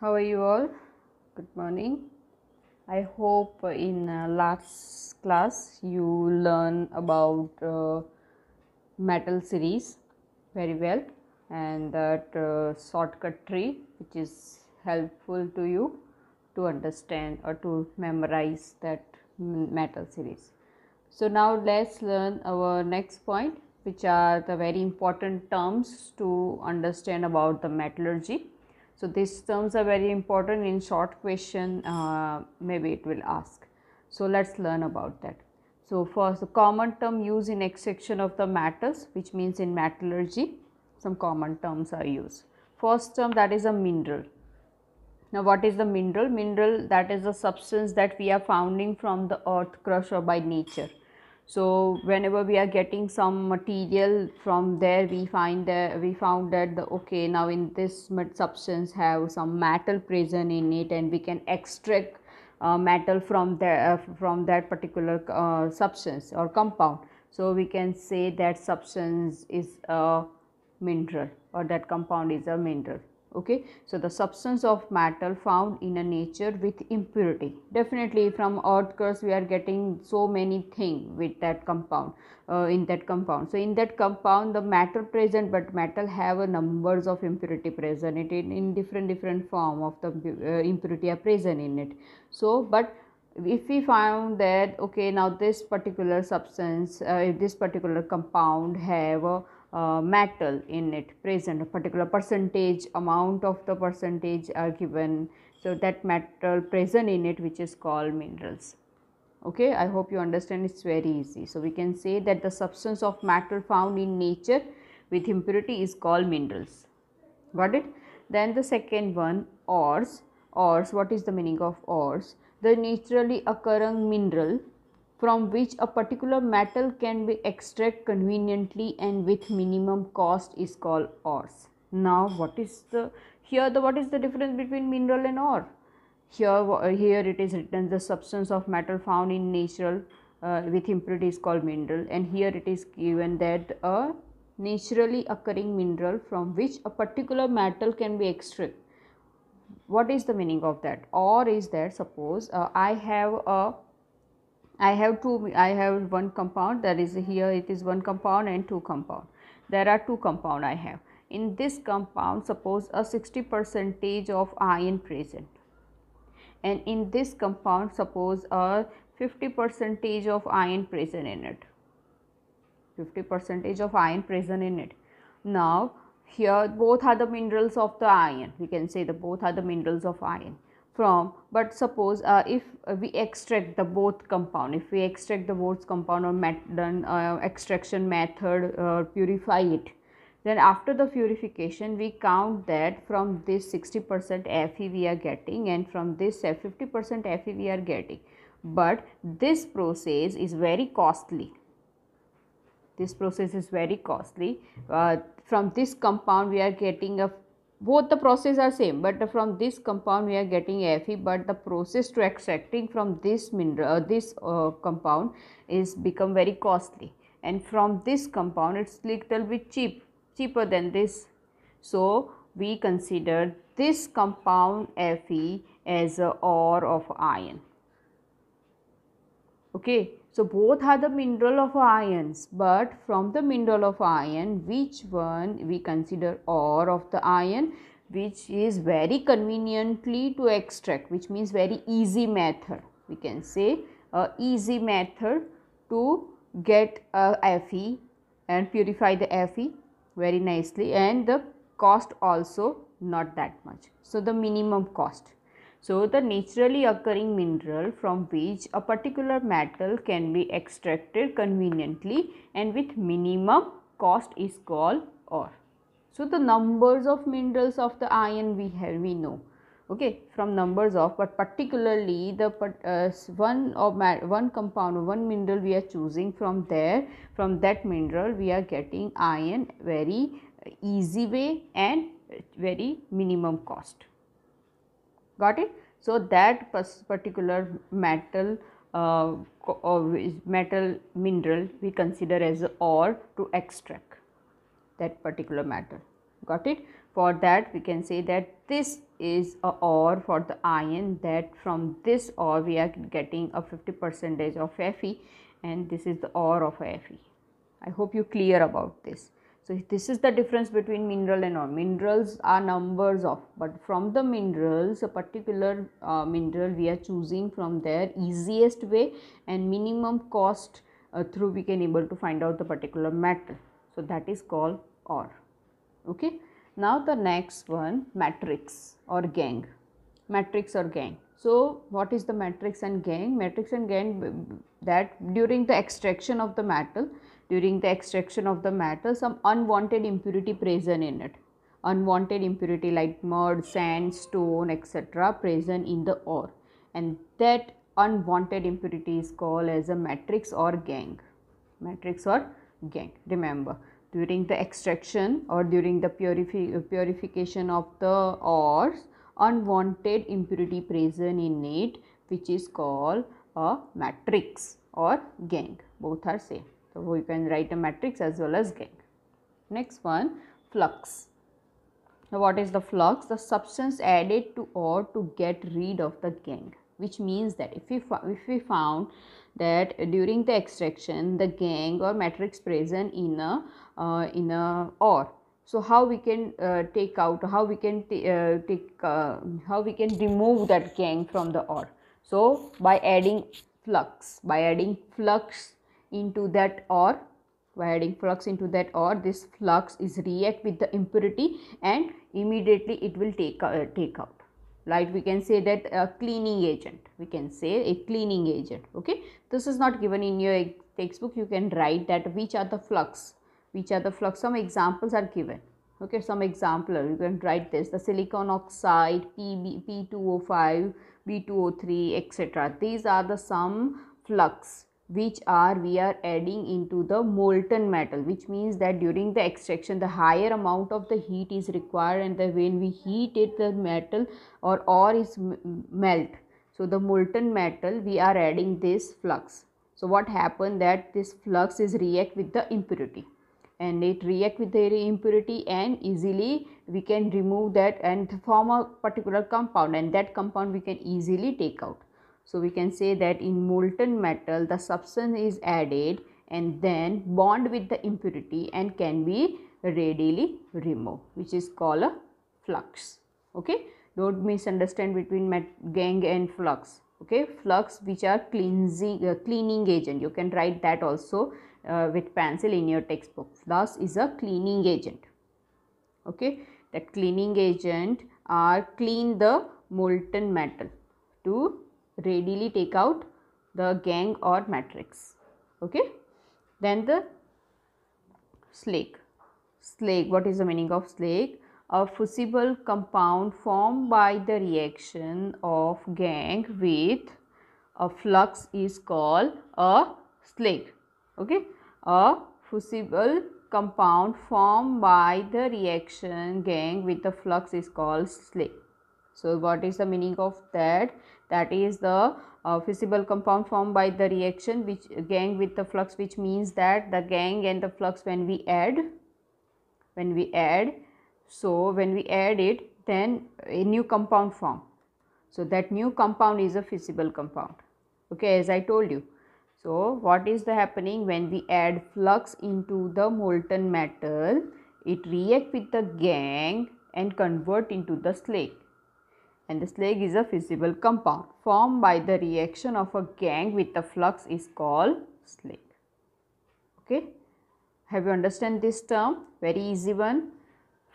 how are you all good morning i hope in uh, last class you learn about uh, metal series very well and that uh, shortcut tree which is helpful to you to understand or to memorize that metal series so now let's learn our next point which are the very important terms to understand about the metallurgy so these terms are very important in short question, uh, maybe it will ask. So let's learn about that. So first the common term used in extraction of the metals which means in metallurgy some common terms are used. First term that is a mineral. Now what is the mineral? Mineral that is a substance that we are finding from the earth crust or by nature so whenever we are getting some material from there we find that we found that the okay now in this substance have some metal present in it and we can extract uh, metal from there uh, from that particular uh, substance or compound so we can say that substance is a mineral or that compound is a mineral okay so the substance of metal found in a nature with impurity definitely from earth curse we are getting so many thing with that compound uh, in that compound so in that compound the matter present but metal have a numbers of impurity present it in, in different different form of the uh, impurity are present in it so but if we found that okay now this particular substance uh, if this particular compound have a uh, metal in it present a particular percentage amount of the percentage are given so that metal present in it which is called minerals okay i hope you understand it's very easy so we can say that the substance of matter found in nature with impurity is called minerals got it then the second one ores ores what is the meaning of ores the naturally occurring mineral from which a particular metal can be extracted conveniently and with minimum cost is called ores now what is the here the what is the difference between mineral and ore here here it is written the substance of metal found in natural uh, with impurity is called mineral and here it is given that a naturally occurring mineral from which a particular metal can be extracted what is the meaning of that or is that suppose uh, i have a I have two I have one compound that is here it is one compound and two compound there are two compound I have in this compound suppose a 60 percentage of iron present and in this compound suppose a 50 percentage of iron present in it 50 percentage of iron present in it now here both are the minerals of the iron we can say the both are the minerals of iron from but suppose uh, if we extract the both compound if we extract the both compound or met, done, uh, extraction method uh, purify it then after the purification we count that from this 60% Fe we are getting and from this 50% Fe we are getting but this process is very costly this process is very costly uh, from this compound we are getting a both the process are same but from this compound we are getting fe but the process to extracting from this mineral uh, this uh, compound is become very costly and from this compound it's little bit cheap cheaper than this so we consider this compound fe as a ore of iron okay so both are the mineral of ions, but from the mineral of iron, which one we consider ore of the iron, which is very conveniently to extract, which means very easy method. We can say uh, easy method to get a Fe and purify the Fe very nicely and the cost also not that much. So the minimum cost so, the naturally occurring mineral from which a particular metal can be extracted conveniently and with minimum cost is called ore. So, the numbers of minerals of the iron we have we know okay from numbers of but particularly the uh, one of one compound or one mineral we are choosing from there from that mineral we are getting iron very easy way and very minimum cost got it. So, that particular metal uh, uh metal mineral we consider as ore to extract that particular metal got it for that we can say that this is a ore for the iron that from this ore we are getting a 50 percentage of Fe and this is the ore of Fe. I hope you clear about this. So this is the difference between mineral and non-minerals are numbers of but from the minerals a particular uh, mineral we are choosing from their easiest way and minimum cost uh, through we can able to find out the particular metal. So that is called ore. Okay. Now the next one matrix or gang. Matrix or gang. So what is the matrix and gang? Matrix and gang that during the extraction of the metal during the extraction of the matter some unwanted impurity present in it unwanted impurity like mud sand stone etc present in the ore and that unwanted impurity is called as a matrix or gang matrix or gang remember during the extraction or during the purifi- purification of the ores unwanted impurity present in it which is called a matrix or gang both are same so, we can write a matrix as well as gang. Next one flux. Now, what is the flux? The substance added to ore to get rid of the gang which means that if we, if we found that during the extraction the gang or matrix present in a uh, in a ore so how we can uh, take out how we can uh, take uh, how we can remove that gang from the ore so by adding flux by adding flux into that ore by adding flux into that ore this flux is react with the impurity and immediately it will take uh, take out right we can say that a cleaning agent we can say a cleaning agent okay this is not given in your textbook you can write that which are the flux which are the flux some examples are given okay some example you can write this the silicon oxide PB, p2o5 b2o3 etc these are the some flux which are we are adding into the molten metal which means that during the extraction the higher amount of the heat is required and the, when we heat it the metal or ore is melt so the molten metal we are adding this flux so what happened that this flux is react with the impurity and it react with the impurity and easily we can remove that and form a particular compound and that compound we can easily take out so we can say that in molten metal the substance is added and then bond with the impurity and can be readily removed which is called a flux. Okay. Don't misunderstand between gang and flux. Okay. Flux which are cleansing, uh, cleaning agent. You can write that also uh, with pencil in your textbook. Flux is a cleaning agent. Okay. the cleaning agent are clean the molten metal to readily take out the gang or matrix okay then the slake slake what is the meaning of slake a fusible compound formed by the reaction of gang with a flux is called a slake okay a fusible compound formed by the reaction gang with the flux is called slake so what is the meaning of that that is the uh, fusible compound formed by the reaction which gang with the flux which means that the gang and the flux when we add when we add so when we add it then a new compound form so that new compound is a fusible compound okay as i told you so what is the happening when we add flux into the molten metal it react with the gang and convert into the slake and the slag is a fissile compound formed by the reaction of a gang with the flux is called slag. Okay. Have you understand this term? Very easy one.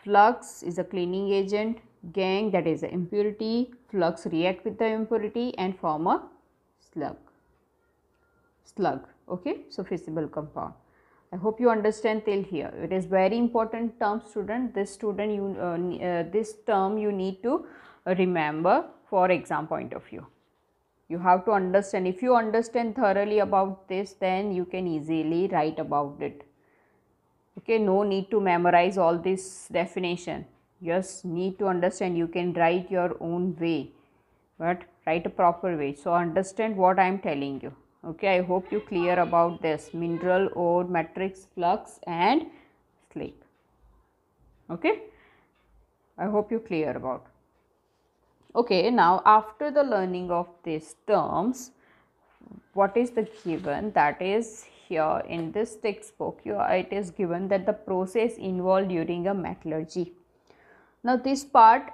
Flux is a cleaning agent, gang that is an impurity, flux react with the impurity and form a slug. Slug, okay, so fissile compound. I hope you understand till here. It is very important term student. This student you uh, uh, this term you need to remember for exam point of view. You have to understand. If you understand thoroughly about this, then you can easily write about it. Okay, no need to memorize all this definition. Just need to understand. You can write your own way, but write a proper way. So understand what I am telling you. Okay, I hope you clear about this mineral ore, matrix, flux, and slate. Okay, I hope you clear about okay now after the learning of these terms what is the given that is here in this textbook here it is given that the process involved during a metallurgy now this part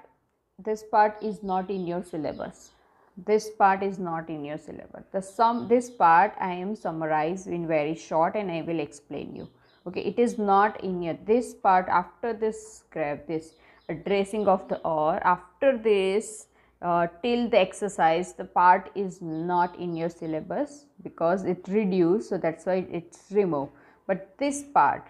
this part is not in your syllabus this part is not in your syllabus the sum this part i am summarized in very short and i will explain you okay it is not in your this part after this grab this dressing of the ore. after this uh, till the exercise the part is not in your syllabus because it reduced so that's why it's removed but this part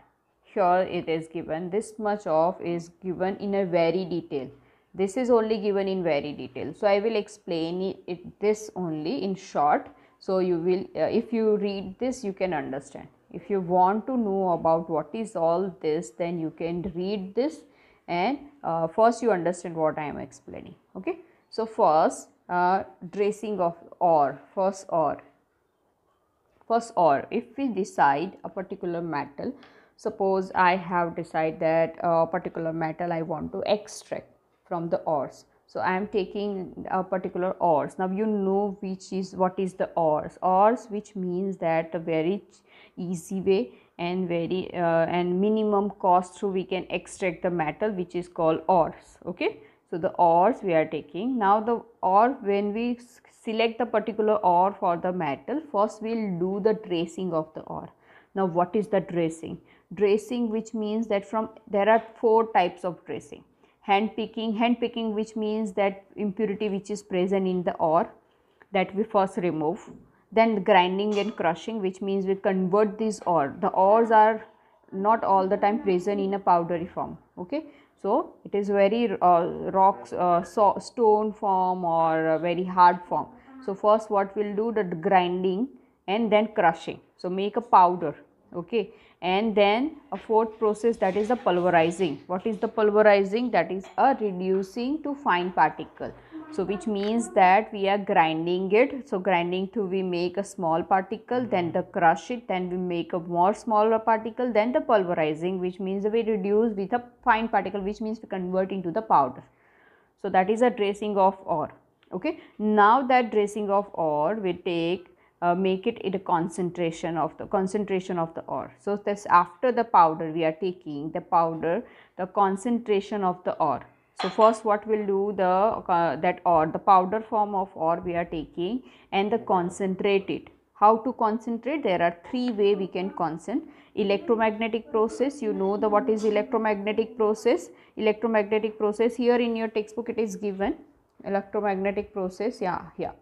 here, it is given this much of is given in a very detail this is only given in very detail so i will explain it, it this only in short so you will uh, if you read this you can understand if you want to know about what is all this then you can read this and uh, first you understand what I am explaining. Okay. So, first uh, of or, first or, first or if we decide a particular metal, suppose I have decided that a uh, particular metal I want to extract from the ores. So, I am taking a particular ores. Now, you know which is what is the ores. Ores which means that a very easy way and very uh, and minimum cost so we can extract the metal which is called ores okay so the ores we are taking now the ore when we select the particular ore for the metal first we'll do the tracing of the ore now what is the tracing dressing which means that from there are four types of dressing hand picking hand picking which means that impurity which is present in the ore that we first remove then grinding and crushing which means we convert these ore the ores are not all the time present in a powdery form okay so it is very uh, rock uh, so stone form or very hard form so first what we'll do the grinding and then crushing so make a powder okay and then a fourth process that is the pulverizing what is the pulverizing that is a reducing to fine particle so which means that we are grinding it so grinding to we make a small particle then hmm. the crush it then we make a more smaller particle then the pulverizing which means we reduce with a fine particle which means we convert into the powder so that is a dressing of ore okay now that dressing of ore we take uh, make it in a concentration of the concentration of the ore so this after the powder we are taking the powder the concentration of the ore so first what we'll do the uh, that or uh, the powder form of ore we are taking and the concentrate it. How to concentrate? There are three way we can concentrate. Electromagnetic process, you know the what is electromagnetic process. Electromagnetic process here in your textbook it is given. Electromagnetic process, yeah, yeah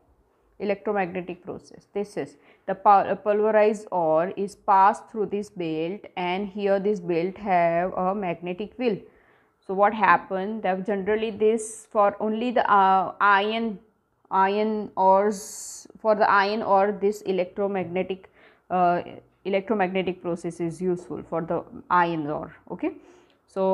electromagnetic process. This is the uh, pulverized ore is passed through this belt and here this belt have a magnetic field so what happened that generally this for only the uh, iron iron ores for the iron or this electromagnetic uh, electromagnetic process is useful for the iron ore okay so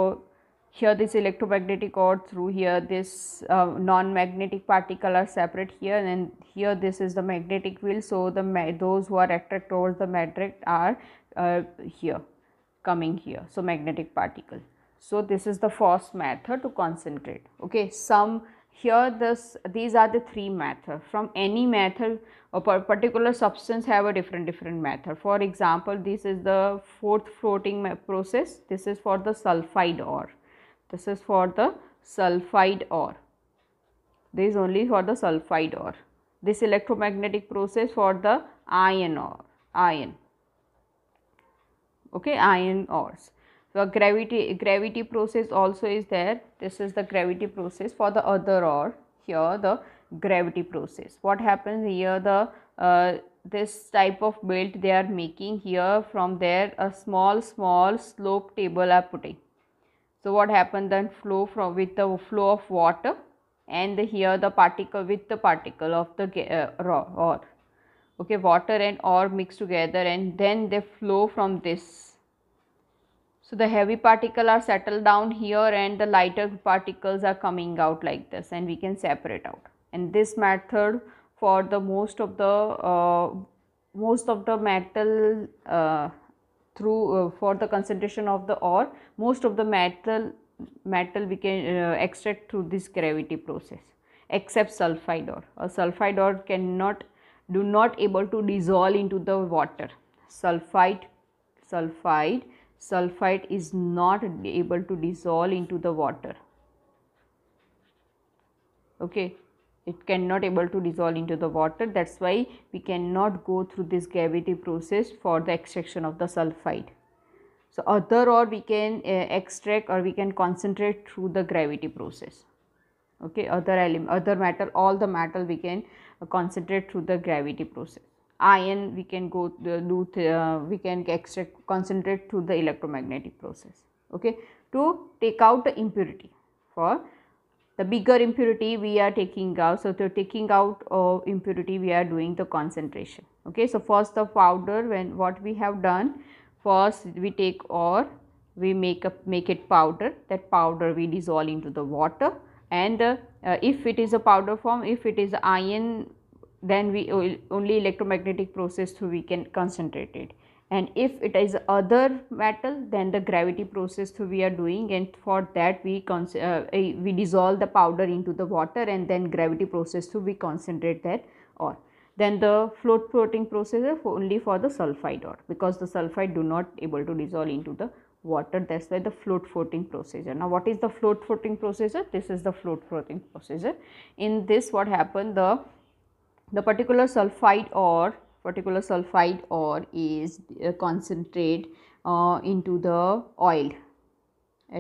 here this electromagnetic ore through here this uh, non-magnetic particle are separate here and here this is the magnetic field so the those who are attracted towards the magnet are uh, here coming here so magnetic particle so this is the first method to concentrate. Okay, some here this these are the three methods. from any method a particular substance have a different different method for example this is the fourth floating process this is for the sulfide ore this is for the sulfide ore this is only for the sulfide ore this electromagnetic process for the iron ore iron okay iron ores the gravity gravity process also is there this is the gravity process for the other or here the gravity process what happens here the uh, this type of belt they are making here from there a small small slope table are putting so what happened then flow from with the flow of water and the, here the particle with the particle of the uh, raw or okay water and ore mixed together and then they flow from this so the heavy particle are settled down here and the lighter particles are coming out like this and we can separate out. And this method for the most of the uh, most of the metal uh, through uh, for the concentration of the ore most of the metal metal we can uh, extract through this gravity process except sulfide ore a sulfide ore cannot do not able to dissolve into the water sulfide sulfide Sulfide is not able to dissolve into the water okay it cannot able to dissolve into the water that's why we cannot go through this gravity process for the extraction of the sulfide so other or we can uh, extract or we can concentrate through the gravity process okay other element other matter all the metal we can uh, concentrate through the gravity process Iron, we can go uh, do uh, we can extract concentrate through the electromagnetic process okay to take out the impurity for the bigger impurity we are taking out so to taking out of impurity we are doing the concentration okay so first the powder when what we have done first we take or we make up make it powder that powder we dissolve into the water and uh, uh, if it is a powder form if it is iron then we only electromagnetic process through we can concentrate it and if it is other metal then the gravity process through we are doing and for that we uh, we dissolve the powder into the water and then gravity process through we concentrate that ore then the float floating process is only for the sulfide ore because the sulfide do not able to dissolve into the water that's why the float floating procedure now what is the float floating procedure this is the float floating procedure in this what happened the the particular sulfide ore particular sulfide ore is uh, concentrate uh, into the oil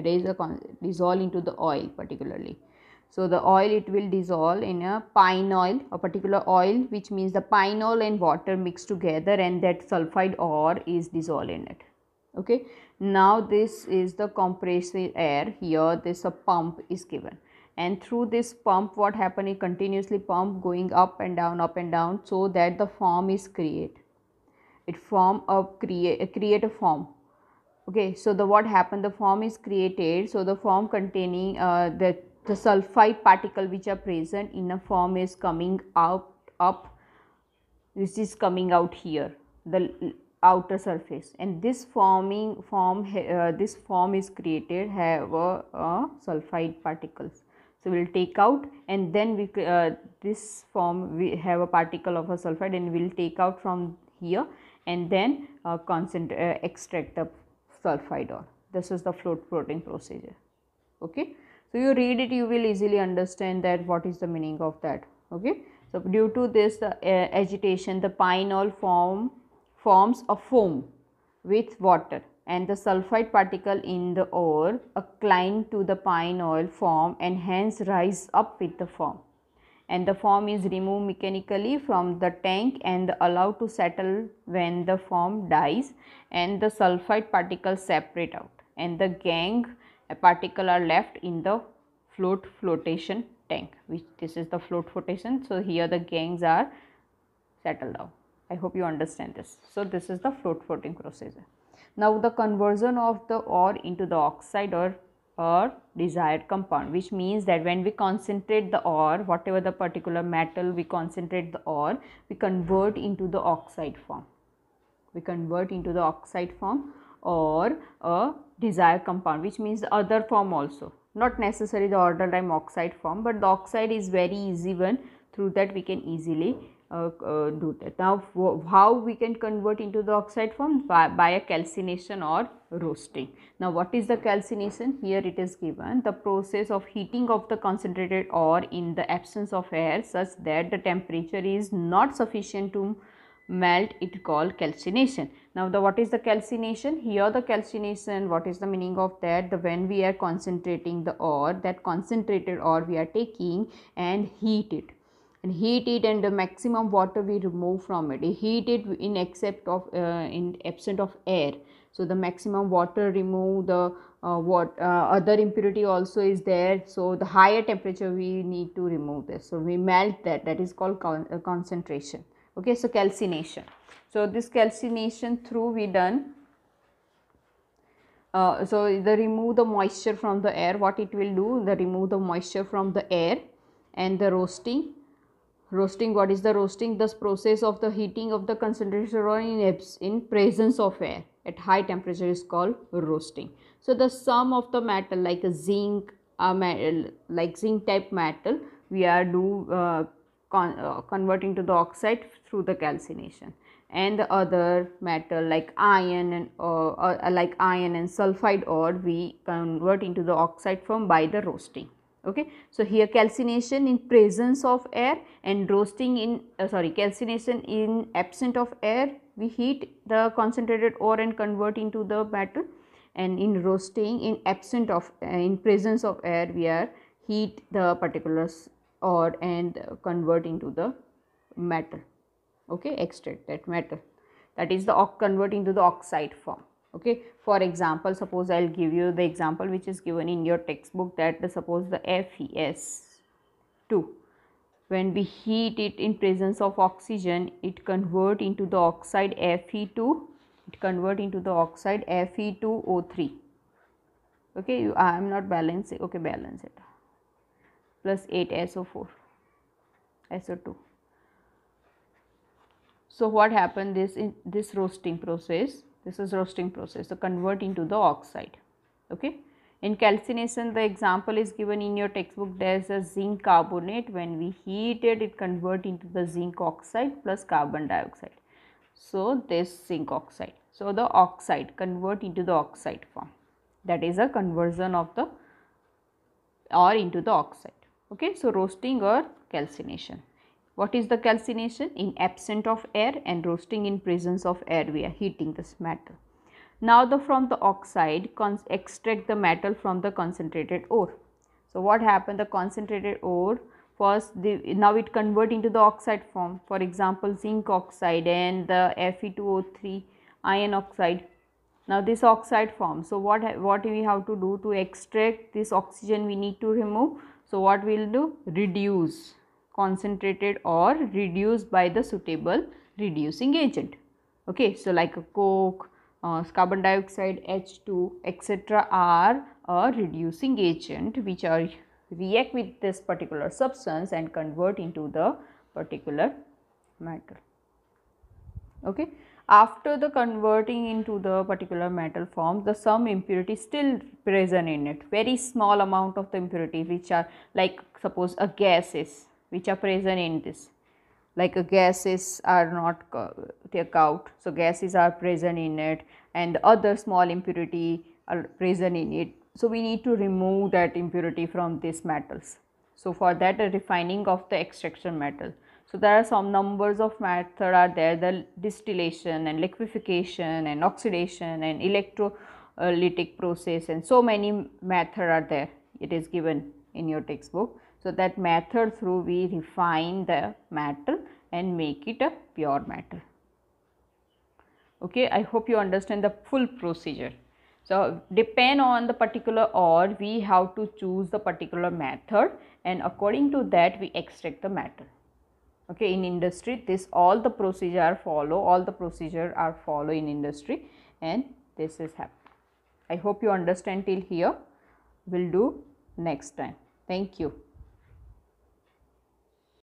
it is a dissolve into the oil particularly so the oil it will dissolve in a pine oil a particular oil which means the pine oil and water mixed together and that sulfide ore is dissolved in it okay now this is the compressed air here this a pump is given and through this pump what happen is continuously pump going up and down up and down so that the form is create it form a create create a form okay so the what happened the form is created so the form containing uh, the the sulfide particle which are present in a form is coming out up this is coming out here the outer surface and this forming form uh, this form is created have a, a sulfide particles so, we will take out and then we uh, this form we have a particle of a sulfide and we will take out from here and then uh, uh, extract the sulfide or this is the float floating procedure. Okay. So, you read it you will easily understand that what is the meaning of that. Okay. So, due to this uh, agitation the pinol form forms a foam with water and the sulfide particle in the ore accline to the pine oil form and hence rise up with the form and the form is removed mechanically from the tank and allowed to settle when the form dies and the sulfide particles separate out and the gang particle are left in the float flotation tank which this is the float flotation so here the gangs are settled out i hope you understand this so this is the float floating procedure now the conversion of the ore into the oxide or or desired compound which means that when we concentrate the ore whatever the particular metal we concentrate the ore we convert into the oxide form we convert into the oxide form or a desired compound which means the other form also not necessarily the order lime oxide form but the oxide is very easy one through that we can easily uh, uh, do that. Now, how we can convert into the oxide form by, by, a calcination or roasting. Now, what is the calcination? Here it is given the process of heating of the concentrated ore in the absence of air such that the temperature is not sufficient to melt it called calcination. Now, the what is the calcination? Here the calcination, what is the meaning of that? The when we are concentrating the ore, that concentrated ore we are taking and heat it and heat it and the maximum water we remove from it heat it in except of uh, in absent of air so the maximum water remove the uh, what uh, other impurity also is there so the higher temperature we need to remove this so we melt that that is called con uh, concentration okay so calcination so this calcination through we done uh, so the remove the moisture from the air what it will do the remove the moisture from the air and the roasting roasting what is the roasting this process of the heating of the concentrated or in presence of air at high temperature is called roasting so the sum of the metal like a zinc metal, like zinc type metal we are do uh, con uh, converting to the oxide through the calcination and the other metal like iron and uh, uh like iron and sulfide ore we convert into the oxide from by the roasting okay so here calcination in presence of air and roasting in uh, sorry calcination in absent of air we heat the concentrated ore and convert into the metal and in roasting in absent of uh, in presence of air we are heat the particular ore and convert into the metal okay extract that metal that is the convert into the oxide form okay for example suppose i'll give you the example which is given in your textbook that the, suppose the fes2 when we heat it in presence of oxygen it convert into the oxide fe2 it convert into the oxide fe2o3 okay you, i am not balancing okay balance it plus 8 so4 so2 so what happened this in this roasting process this is roasting process. So, convert into the oxide. Okay. In calcination, the example is given in your textbook. There is a zinc carbonate. When we heat it, it convert into the zinc oxide plus carbon dioxide. So, this zinc oxide. So, the oxide convert into the oxide form. That is a conversion of the or into the oxide. Okay. So, roasting or calcination. What is the calcination? In absence of air and roasting in presence of air we are heating this metal. Now the from the oxide extract the metal from the concentrated ore. So what happened the concentrated ore first the, now it convert into the oxide form for example zinc oxide and the Fe2O3 iron oxide. Now this oxide form so what what we have to do to extract this oxygen we need to remove so what we will do reduce concentrated or reduced by the suitable reducing agent. Okay, so like a coke, uh, carbon dioxide, H2, etc. are a reducing agent which are react with this particular substance and convert into the particular metal. Okay. After the converting into the particular metal form, the some impurity still present in it. Very small amount of the impurity which are like suppose a gas is which are present in this like uh, gases are not take out so gases are present in it and other small impurity are present in it so we need to remove that impurity from these metals so for that refining of the extraction metal so there are some numbers of method are there the distillation and liquefaction and oxidation and electrolytic process and so many method are there it is given in your textbook so that method through we refine the matter and make it a pure matter. Okay, I hope you understand the full procedure. So, depend on the particular ore, we have to choose the particular method and according to that we extract the matter. Okay, in industry, this all the procedure are follow, all the procedure are follow in industry and this is happen. I hope you understand till here. We'll do next time. Thank you.